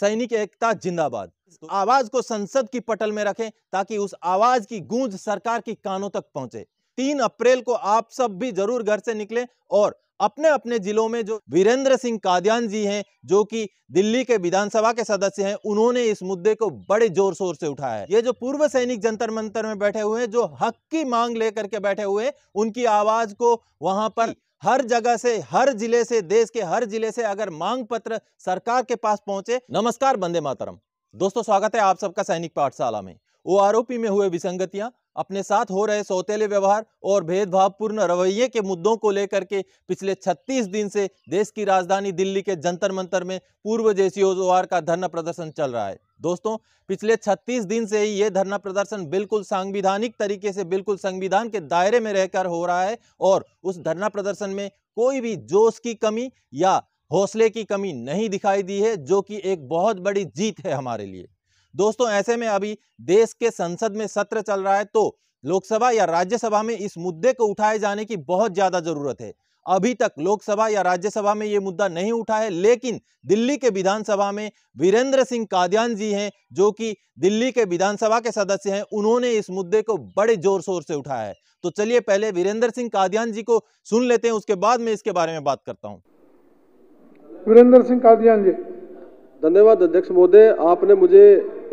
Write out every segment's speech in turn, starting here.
सैनिक एकता जिंदाबाद तो आवाज को संसद की पटल में रखें ताकि उस आवाज की गूंज सरकार की कानों तक पहुंचे तीन अप्रैल को आप सब भी जरूर घर से निकले और अपने अपने जिलों में जो वीरेंद्र सिंह कादयान जी हैं जो कि दिल्ली के विधानसभा के सदस्य हैं उन्होंने इस मुद्दे को बड़े जोर शोर से उठाया है ये जो पूर्व सैनिक जंतर मंतर में बैठे हुए हैं जो हक की मांग लेकर के बैठे हुए हैं उनकी आवाज को वहां पर हर जगह से हर जिले से देश के हर जिले से अगर मांग पत्र सरकार के पास पहुंचे नमस्कार बंदे मातरम दोस्तों स्वागत है आप सबका सैनिक पाठशाला में वो आरोपी में हुए विसंगतियां अपने साथ हो रहे सौतेले व्यवहार और भेदभावपूर्ण रवैये के मुद्दों को लेकर के पिछले 36 दिन से देश की राजधानी दिल्ली के जंतर मंतर में पूर्व जेसीओ का धरना प्रदर्शन चल रहा है दोस्तों पिछले 36 दिन से ही ये धरना प्रदर्शन बिल्कुल सांविधानिक तरीके से बिल्कुल संविधान के दायरे में रहकर हो रहा है और उस धरना प्रदर्शन में कोई भी जोश की कमी या हौसले की कमी नहीं दिखाई दी है जो कि एक बहुत बड़ी जीत है हमारे लिए दोस्तों ऐसे में अभी देश के संसद में सत्र चल रहा है तो लोकसभा या राज्यसभा में इस मुद्दे को उठाए जाने की बहुत ज्यादा जरूरत है अभी तक लोकसभा या राज्यसभा में ये मुद्दा नहीं उठा है लेकिन दिल्ली के विधानसभा में वीरेंद्र सिंह कादयान जी हैं जो कि दिल्ली के विधानसभा के सदस्य हैं उन्होंने इस मुद्दे को बड़े जोर शोर से उठाया है तो चलिए पहले वीरेंद्र सिंह कादयान जी को सुन लेते हैं उसके बाद में इसके बारे में बात करता हूँ वीरेंद्र सिंह कादयान जी धन्यवाद अध्यक्ष महोदय आपने मुझे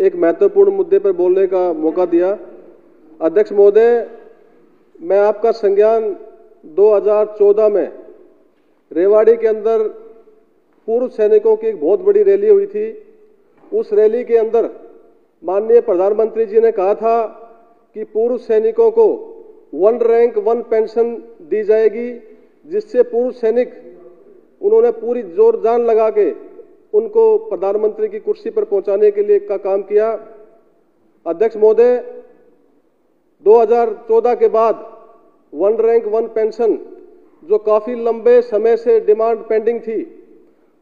एक महत्वपूर्ण मुद्दे पर बोलने का मौका दिया अध्यक्ष महोदय मैं आपका संज्ञान 2014 में रेवाड़ी के अंदर पूर्व सैनिकों की एक बहुत बड़ी रैली हुई थी उस रैली के अंदर माननीय प्रधानमंत्री जी ने कहा था कि पूर्व सैनिकों को वन रैंक वन पेंशन दी जाएगी जिससे पूर्व सैनिक उन्होंने पूरी जोर जान लगा के उनको प्रधानमंत्री की कुर्सी पर पहुंचाने के लिए का काम किया अध्यक्ष महोदय 2014 के बाद वन रैंक वन पेंशन जो काफ़ी लंबे समय से डिमांड पेंडिंग थी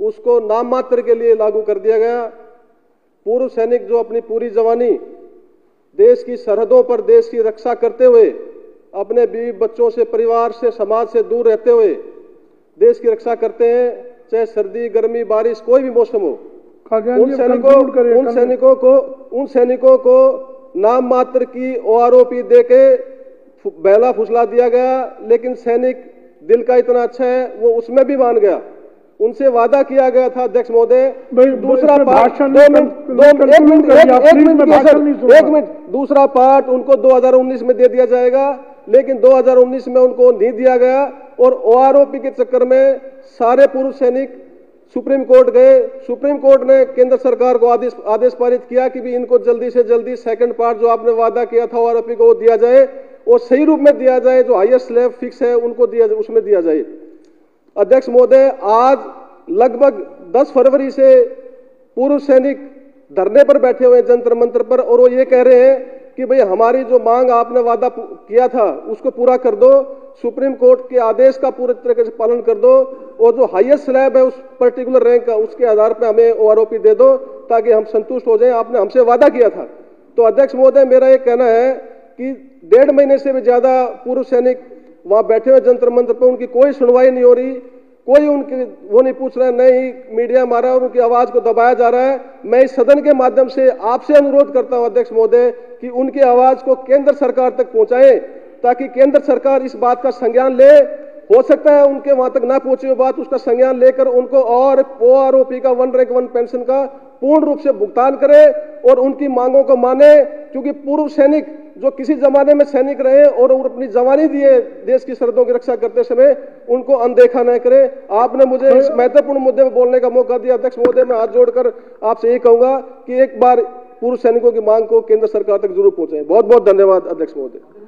उसको नाम मात्र के लिए लागू कर दिया गया पूर्व सैनिक जो अपनी पूरी जवानी देश की सरहदों पर देश की रक्षा करते हुए अपने बीवी बच्चों से परिवार से समाज से दूर रहते हुए देश की रक्षा करते हैं चाहे सर्दी गर्मी बारिश कोई भी मौसम हो उन सैनिकों उन सैनिकों को उन सैनिकों को नाम मात्र की ओ आर ओ पी दे के बहला फुसला दिया गया लेकिन सैनिक दिल का इतना अच्छा है वो उसमें भी मान गया उनसे वादा किया गया था अध्यक्ष महोदय दूसरा पार्ट दो मिनट एक मिनट एक मिनट दूसरा पार्ट उनको 2019 में दे दिया जाएगा लेकिन 2019 में उनको नहीं दिया गया और ओआरओपी के चक्कर में सारे पूर्व सैनिक सुप्रीम कोर्ट गए सुप्रीम कोर्ट ने केंद्र सरकार को आदेश आदेश पारित किया कि भी इनको जल्दी से जल्दी सेकंड पार्ट जो आपने वादा किया था आरोपी को वो दिया जाए और सही रूप में दिया जाए जो हाइएस्ट लेव फिक्स है उनको दिया उसमें दिया जाए अध्यक्ष महोदय आज लगभग 10 फरवरी से पूर्व सैनिक धरने पर बैठे हुए जंतर मंत्र पर और वो ये कह रहे हैं कि भाई हमारी जो मांग आपने वादा किया था उसको पूरा कर दो सुप्रीम कोर्ट के आदेश का पूरे तरीके से पालन कर दो और जो हाईएस्ट स्लैब है उस पर्टिकुलर रैंक का उसके आधार पर हमें ओ दे दो ताकि हम संतुष्ट हो जाए आपने हमसे वादा किया था तो अध्यक्ष महोदय मेरा ये कहना है कि डेढ़ महीने से भी ज़्यादा पूर्व सैनिक वहां बैठे हुए जंतर मंत्र पर उनकी कोई सुनवाई नहीं हो रही कोई उनकी वो नहीं पूछ रहा है नहीं मीडिया मारा और उनकी आवाज को दबाया जा रहा है मैं इस सदन के माध्यम से आपसे अनुरोध करता हूं अध्यक्ष महोदय कि उनकी आवाज को केंद्र सरकार तक पहुंचाएं ताकि केंद्र सरकार इस बात का संज्ञान ले हो सकता है उनके वहां तक ना पहुंचे बात उसका संज्ञान लेकर उनको और ओ ओ आर पी का वन रैंक वन पेंशन का पूर्ण रूप से भुगतान करे और उनकी मांगों को माने क्योंकि पूर्व सैनिक जो किसी जमाने में सैनिक रहे और अपनी जवानी दिए देश की सरहदों की रक्षा करते समय उनको अनदेखा न करें आपने मुझे इस महत्वपूर्ण मुद्दे पर बोलने का मौका दिया अध्यक्ष महोदय मैं हाथ जोड़कर आपसे ये कहूंगा कि एक बार पूर्व सैनिकों की मांग को केंद्र सरकार तक जरूर पहुंचे बहुत बहुत धन्यवाद अध्यक्ष महोदय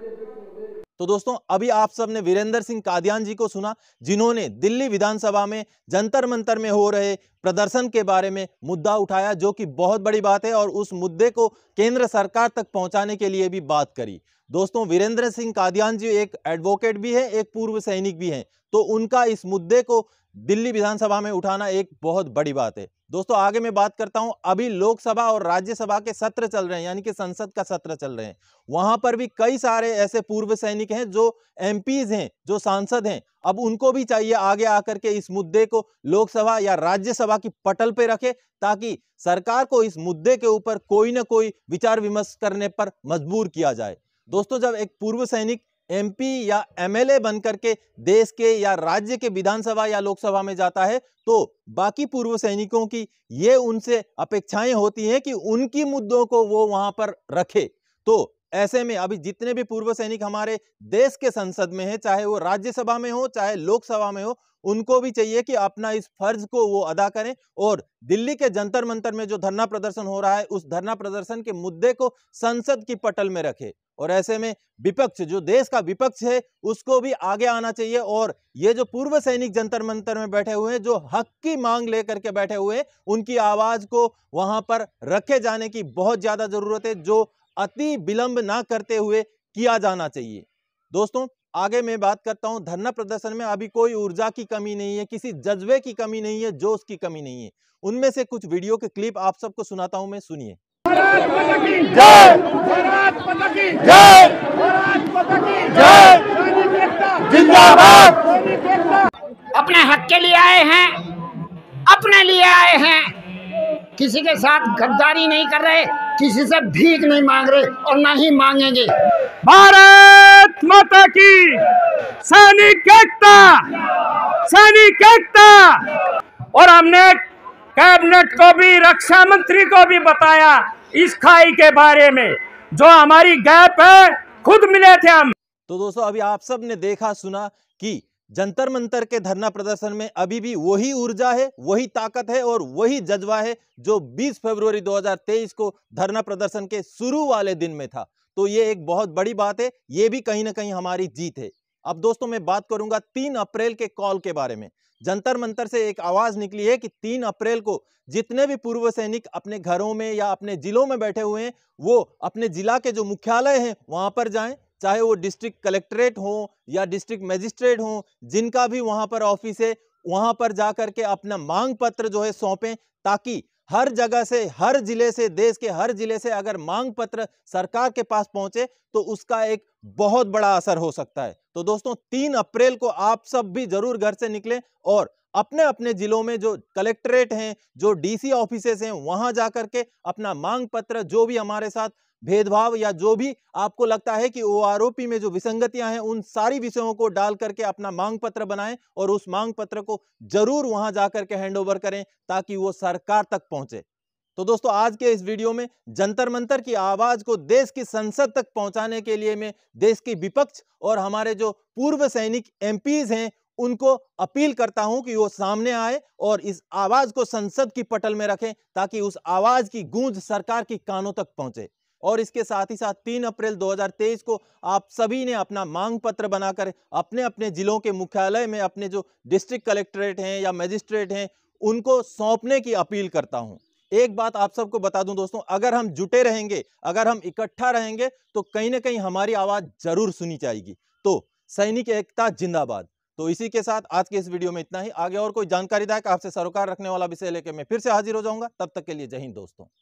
तो दोस्तों अभी आप सब ने वीरेंद्र सिंह कादियान जी को सुना जिन्होंने दिल्ली विधानसभा में जंतर मंतर में हो रहे प्रदर्शन के बारे में मुद्दा उठाया जो कि बहुत बड़ी बात है और उस मुद्दे को केंद्र सरकार तक पहुंचाने के लिए भी बात करी दोस्तों वीरेंद्र सिंह कादियान जी एक एडवोकेट भी हैं एक पूर्व सैनिक भी हैं तो उनका इस मुद्दे को दिल्ली विधानसभा में उठाना एक बहुत बड़ी बात है दोस्तों आगे मैं बात करता हूं अभी लोकसभा और राज्यसभा के सत्र चल रहे हैं यानी कि संसद का सत्र चल रहे हैं वहां पर भी कई सारे ऐसे पूर्व सैनिक हैं जो एम हैं जो सांसद हैं अब उनको भी चाहिए आगे आकर के इस मुद्दे को लोकसभा या राज्यसभा की पटल पे रखे ताकि सरकार को इस मुद्दे के ऊपर कोई ना कोई विचार विमर्श करने पर मजबूर किया जाए दोस्तों जब एक पूर्व सैनिक एमपी या एमएलए बनकर के देश के या राज्य के विधानसभा या लोकसभा में जाता है तो बाकी पूर्व सैनिकों की ये उनसे अपेक्षाएं होती हैं कि उनकी मुद्दों को वो वहां पर रखे तो ऐसे में अभी जितने भी पूर्व सैनिक हमारे देश के संसद में हैं चाहे वो राज्यसभा में हो चाहे लोकसभा में हो उनको भी चाहिए कि अपना इस फर्ज को वो अदा करें और दिल्ली के जंतर मंतर में जो धरना प्रदर्शन हो रहा है उस धरना प्रदर्शन के मुद्दे को संसद की पटल में रखें और ऐसे में विपक्ष जो देश का विपक्ष है उसको भी आगे आना चाहिए और ये जो पूर्व सैनिक जंतर मंतर में बैठे हुए हैं जो हक की मांग लेकर के बैठे हुए हैं उनकी आवाज को वहां पर रखे जाने की बहुत ज्यादा जरूरत है जो अति विलंब ना करते हुए किया जाना चाहिए दोस्तों आगे मैं बात करता हूँ धरना प्रदर्शन में अभी कोई ऊर्जा की कमी नहीं है किसी जज्बे की कमी नहीं है जोश की कमी नहीं है उनमें से कुछ वीडियो के क्लिप आप सबको सुनाता हूँ मैं सुनिए अपने हक के लिए आए हैं अपने लिए आए हैं किसी के साथ गद्दारी नहीं कर रहे किसी से भीख नहीं मांग रहे और ना ही मांगेंगे भारत माता की सैनिक एकता सैनिक एकता और हमने कैबिनेट को भी रक्षा मंत्री को भी बताया इस खाई के बारे में जो हमारी गैप है खुद मिले थे हम तो दोस्तों अभी आप सब ने देखा सुना कि जंतर मंतर के धरना प्रदर्शन में अभी भी वही ऊर्जा है वही ताकत है और वही जज्बा है जो 20 फरवरी 2023 को धरना प्रदर्शन के शुरू वाले दिन में था तो ये एक बहुत बड़ी बात है ये भी कहीं ना कहीं हमारी जीत है अब दोस्तों मैं बात करूंगा तीन अप्रैल के कॉल के बारे में जंतर मंतर से एक आवाज निकली है कि तीन अप्रैल को जितने भी पूर्व सैनिक अपने घरों में या अपने जिलों में बैठे हुए हैं वो अपने जिला के जो मुख्यालय हैं वहां पर जाएं चाहे वो डिस्ट्रिक्ट कलेक्ट्रेट हो या डिस्ट्रिक्ट मजिस्ट्रेट हो जिनका भी वहां पर ऑफिस है वहां पर जाकर के अपना मांग पत्र जो है सौंपें ताकि हर जगह से हर जिले से देश के हर जिले से अगर मांग पत्र सरकार के पास पहुंचे तो उसका एक बहुत बड़ा असर हो सकता है तो दोस्तों तीन अप्रैल को आप सब भी जरूर घर से निकलें और अपने अपने जिलों में जो कलेक्ट्रेट हैं जो डीसी ऑफिस हैं वहां जाकर के अपना मांग पत्र जो भी हमारे साथ भेदभाव या जो भी आपको लगता है कि ओ आरोपी में जो विसंगतियां हैं उन सारी विषयों को डाल करके अपना मांग पत्र बनाएं और उस मांग पत्र को जरूर वहां जाकर के हैंडओवर करें ताकि वो सरकार तक पहुंचे तो दोस्तों आज के इस वीडियो में जंतर मंतर की आवाज को देश की संसद तक पहुंचाने के लिए मैं देश की विपक्ष और हमारे जो पूर्व सैनिक एम हैं उनको अपील करता हूं कि वो सामने आए और इस आवाज को संसद की पटल में रखें ताकि उस आवाज की गूंज सरकार की कानों तक पहुंचे और इसके साथ ही साथ तीन अप्रैल 2023 को आप सभी ने अपना मांग पत्र बनाकर अपने अपने जिलों के मुख्यालय में अपने जो डिस्ट्रिक्ट कलेक्ट्रेट हैं या मजिस्ट्रेट हैं उनको सौंपने की अपील करता हूँ एक बात आप सबको बता दूं दोस्तों अगर हम जुटे रहेंगे अगर हम इकट्ठा रहेंगे तो कहीं ना कहीं हमारी आवाज़ जरूर सुनी जाएगी तो सैनिक एकता जिंदाबाद तो इसी के साथ आज के इस वीडियो में इतना ही आगे और कोई जानकारी दायक आपसे सरोकार रखने वाला विषय लेके मैं फिर से हाजिर हो जाऊंगा तब तक के लिए जय हिंद दोस्तों